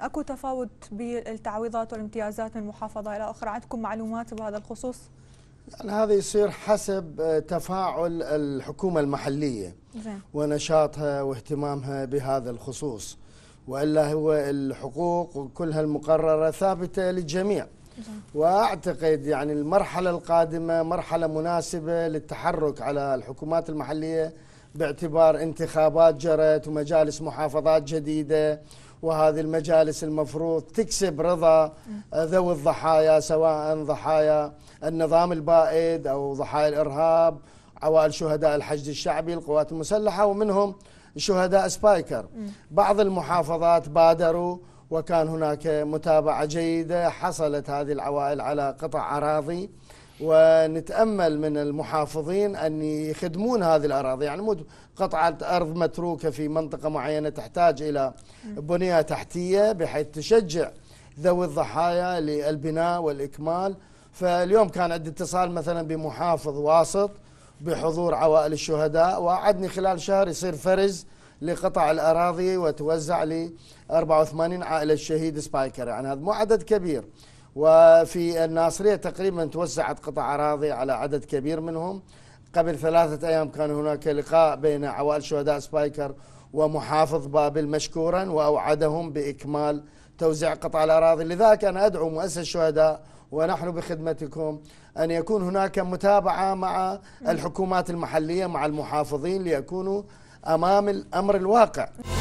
اكو تفاوت بالتعويضات والامتيازات من محافظه الى اخرى، عندكم معلومات بهذا الخصوص؟ يعني هذا يصير حسب آه، تفاعل الحكومه المحليه زين. ونشاطها واهتمامها بهذا الخصوص. والا هو الحقوق كلها المقرره ثابته للجميع. واعتقد يعني المرحله القادمه مرحله مناسبه للتحرك على الحكومات المحليه باعتبار انتخابات جرت ومجالس محافظات جديده وهذه المجالس المفروض تكسب رضا آه، ذوي الضحايا سواء ضحايا النظام البائد أو ضحايا الإرهاب عوائل شهداء الحشد الشعبي القوات المسلحة ومنهم شهداء سبايكر بعض المحافظات بادروا وكان هناك متابعة جيدة حصلت هذه العوائل على قطع أراضي ونتامل من المحافظين ان يخدمون هذه الاراضي يعني مو قطعه ارض متروكه في منطقه معينه تحتاج الى بنيه تحتيه بحيث تشجع ذوي الضحايا للبناء والاكمال فاليوم كان عندي اتصال مثلا بمحافظ واسط بحضور عوائل الشهداء وعدني خلال شهر يصير فرز لقطع الاراضي وتوزع ل 84 عائله شهيد سبايكر يعني هذا مو عدد كبير وفي الناصرية تقريبا توسعت قطع أراضي على عدد كبير منهم قبل ثلاثة أيام كان هناك لقاء بين عوائل شهداء سبايكر ومحافظ بابل مشكورا وأوعدهم بإكمال توزيع قطع الأراضي لذلك أنا أدعو مؤسسة الشهداء ونحن بخدمتكم أن يكون هناك متابعة مع الحكومات المحلية مع المحافظين ليكونوا أمام الأمر الواقع